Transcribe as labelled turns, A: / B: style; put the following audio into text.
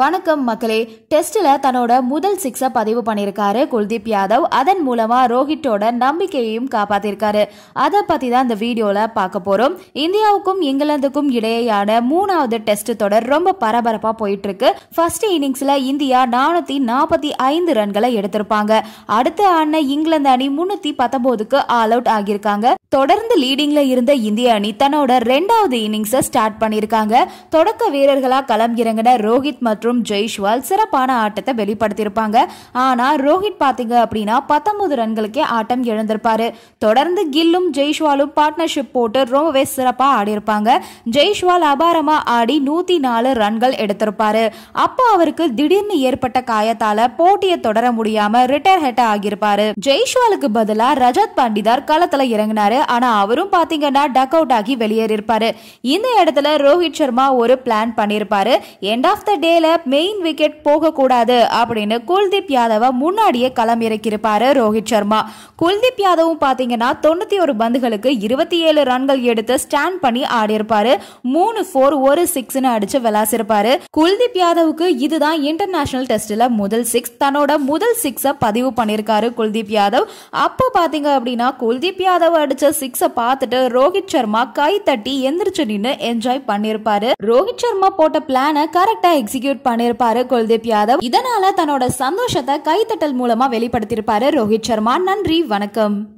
A: வணக்கம் மக்களே டெஸ்ட்ல தன்னோட முதல் சிக்ஸ பதிவு பண்ணியிருக்காரு குல்தீப் யாதவ் அதன் மூலமா ரோஹித்தோட நம்பிக்கையையும் காப்பாத்திருக்காரு அதை பத்தி தான் இந்த வீடியோல பார்க்க போறோம் இந்தியாவுக்கும் இங்கிலாந்துக்கும் இடையேயான மூணாவது டெஸ்ட் தொடர் ரொம்ப பரபரப்பா போயிட்டு இருக்கு ஃபர்ஸ்ட் இன்னிங்ஸ்ல இந்தியா நானூத்தி நாற்பத்தி ஐந்து ரன்களை எடுத்திருப்பாங்க அடுத்த ஆண்ட இங்கிலாந்து அணி முன்னூத்தி பத்தொன்பதுக்கு ஆல் அவுட் ஆகியிருக்காங்க தொடர்ந்து லீடிங்ல இருந்த இந்திய அணி தன்னோட ரெண்டாவது இன்னிங்ஸை ஸ்டார்ட் பண்ணியிருக்காங்க தொடக்க வீரர்களா களம் இறங்கின ரோஹித் மற்றும் ஜெய்ஷ்வால் சிறப்பான ஆட்டத்தை வெளிப்படுத்தியிருப்பாங்க ஆனா ரோஹித் பாத்தீங்க அப்படின்னா பத்தொன்பது ரன்களுக்கே ஆட்டம் இழந்திருப்பாரு தொடர்ந்து கில்லும் ஜெய்ஷ்வாலும் பார்ட்னர்ஷிப் போட்டு ரொம்பவே சிறப்பா ஆடியிருப்பாங்க ஜெய்ஷ்வால் அபாரமா ஆடி நூத்தி நாலு ரன்கள் எடுத்திருப்பாரு அப்போ அவருக்கு திடீர்னு ஏற்பட்ட காயத்தால போட்டியை தொடர முடியாம ரிட்டையர் ஹெட் ஆகியிருப்பாரு ஜெய்ஷ்வாலுக்கு பதிலா ரஜத் பண்டிதார் களத்துல இறங்கினாரு ஆனா அவரும் பாத்தீங்கன்னா டக் அவுட் ஆகி வெளியேறிருப்பாரு இந்த இடத்துல ரோஹித் சர்மா ஒரு பிளான் பண்ணியிருப்பாரு எண்ட் ஆஃப் த டேல மெயின் விக்கெட் போகக்கூடாது அப்படின்னு குல்தீப் யாதவ முன்னாடியே களம் இறக்கியிருப்பாரு ரோஹித் சர்மா குல்தீப் யாதவும் பாத்தீங்கன்னா தொண்ணூத்தி ஒரு பந்துகளுக்கு இருபத்தி ஏழு ரன்கள் எடுத்து ஸ்டாண்ட் பண்ணி ஆடியிருப்பாரு மூணு ஃபோர் ஒரு சிக்ஸ்னு அடிச்சு விளாசிருப்பாரு குல்தீப் யாதவுக்கு இதுதான் இன்டர்நேஷனல் டெஸ்ட்ல முதல் சிக்ஸ் தன்னோட முதல் சிக்ஸ பதிவு பண்ணிருக்காரு குல்தீப் யாதவ் அப்போ பாத்தீங்க அப்படின்னா குல்தீப் யாதவ் அடிச்ச சிக்ஸை பார்த்துட்டு ரோஹித் சர்மா கை தட்டி எந்திரிச்சு நின்று என்ஜாய் பண்ணிருப்பாரு ரோஹித் சர்மா போட்ட பிளான கரெக்டா எக்ஸிக்யூட் பண்ணிருப்பாரு குல்தீப் யாதவ் இதனால தன்னோட சந்தோஷத்தை கைத்தட்டல் மூலமா வெளிப்படுத்தியிருப்பாரு ரோஹித் சர்மா நன்றி வணக்கம்